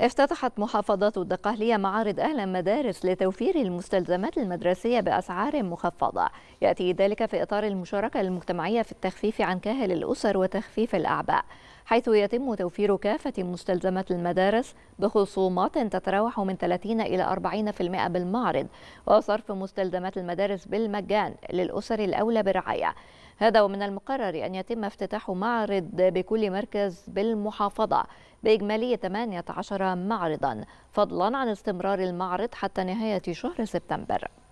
افتتحت محافظة الدقهلية معارض أهل مدارس لتوفير المستلزمات المدرسية بأسعار مخفضة يأتي ذلك في إطار المشاركة المجتمعية في التخفيف عن كاهل الأسر وتخفيف الأعباء حيث يتم توفير كافة مستلزمات المدارس بخصومات تتراوح من 30 إلى 40% بالمعرض وصرف مستلزمات المدارس بالمجان للأسر الأولى برعاية هذا ومن المقرر أن يتم افتتاح معرض بكل مركز بالمحافظة بإجمالي 18 معرضا فضلا عن استمرار المعرض حتى نهاية شهر سبتمبر